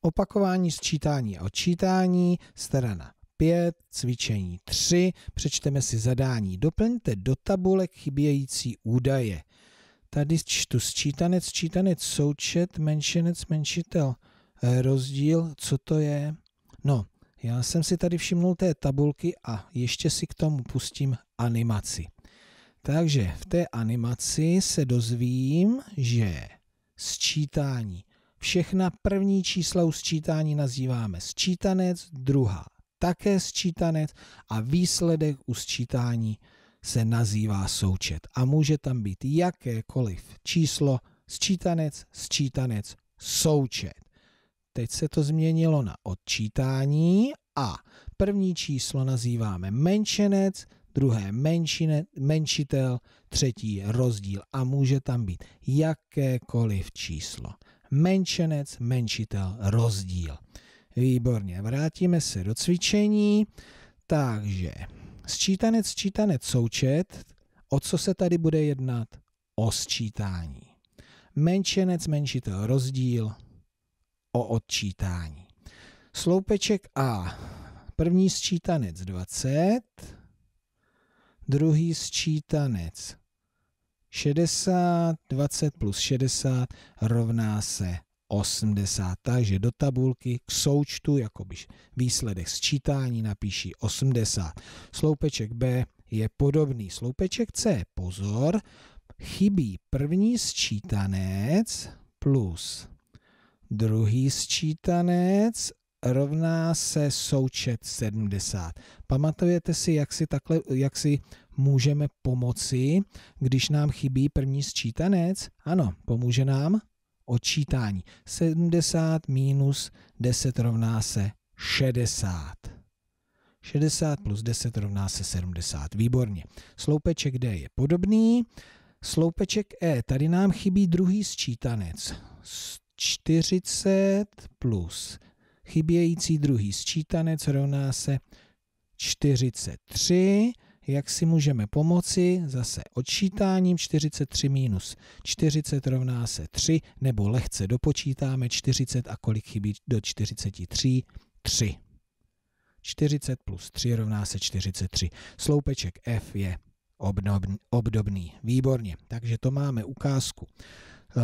Opakování sčítání a odčítání, strana 5, cvičení 3, přečteme si zadání. Doplňte do tabulek chybějící údaje. Tady čtu sčítanec, sčítanec, součet, menšenec, menšitel. E, rozdíl, co to je? No, já jsem si tady všimnul té tabulky a ještě si k tomu pustím animaci. Takže v té animaci se dozvím, že sčítání Všechna první čísla u sčítání nazýváme sčítanec, druhá také sčítanec a výsledek u sčítání se nazývá součet. A může tam být jakékoliv číslo, sčítanec, sčítanec, součet. Teď se to změnilo na odčítání a první číslo nazýváme menšenec, druhé menšine, menšitel, třetí rozdíl a může tam být jakékoliv číslo menšenec, menšitel, rozdíl. Výborně, vrátíme se do cvičení. Takže sčítanec, sčítanec, součet. O co se tady bude jednat? O sčítání. Menšenec, menšitel, rozdíl. O odčítání. Sloupeček A. První sčítanec 20, druhý sčítanec 60, 20 plus 60 rovná se 80. Takže do tabulky k součtu, jakoby výsledek sčítání, napíší 80. Sloupeček B je podobný. Sloupeček C, pozor, chybí první sčítanec plus druhý sčítanec rovná se součet 70. Pamatujete si, jak si, takhle, jak si můžeme pomoci, když nám chybí první sčítanec? Ano, pomůže nám odčítání. 70 minus 10 rovná se 60. 60 plus 10 rovná se 70. Výborně. Sloupeček D je podobný. Sloupeček E, tady nám chybí druhý sčítanec. 40 plus chybějící druhý sčítanec rovná se 43. Jak si můžeme pomoci? Zase odčítáním 43 minus 40 rovná se 3, nebo lehce dopočítáme 40 a kolik chybí do 43? 3. 40 plus 3 rovná se 43. Sloupeček F je obdobný. Výborně. Takže to máme ukázku Eh,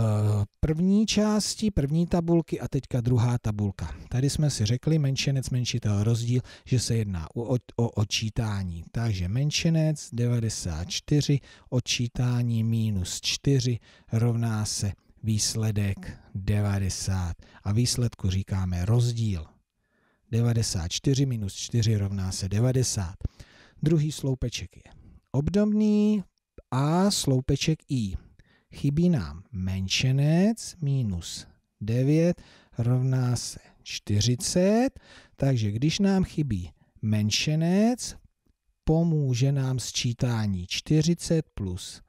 první části, první tabulky a teďka druhá tabulka. Tady jsme si řekli menšenec, menšitel, rozdíl, že se jedná o, o, o odčítání. Takže menšenec 94, odčítání minus 4 rovná se výsledek 90. A výsledku říkáme rozdíl. 94 minus 4 rovná se 90. Druhý sloupeček je obdobný a sloupeček i. Chybí nám menšenec minus 9 rovná se 40, takže když nám chybí menšenec, pomůže nám sčítání 40 plus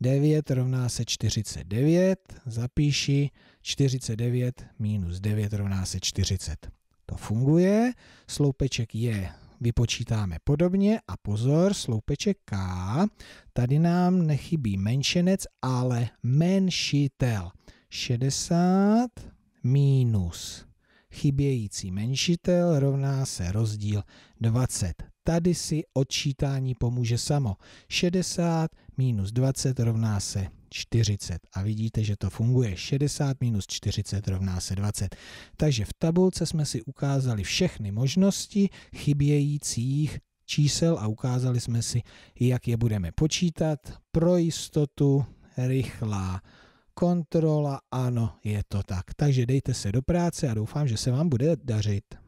9 rovná se 49, zapíši 49 minus 9 rovná se 40. To funguje, sloupeček je vypočítáme podobně a pozor, sloupeček K, tady nám nechybí menšenec, ale menšitel. 60 minus chybějící menšitel rovná se rozdíl 20. Tady si odčítání pomůže samo. 60 minus 20 rovná se 40. A vidíte, že to funguje. 60 minus 40 rovná se 20. Takže v tabulce jsme si ukázali všechny možnosti chybějících čísel a ukázali jsme si, jak je budeme počítat. Pro jistotu rychlá kontrola, ano, je to tak. Takže dejte se do práce a doufám, že se vám bude dařit.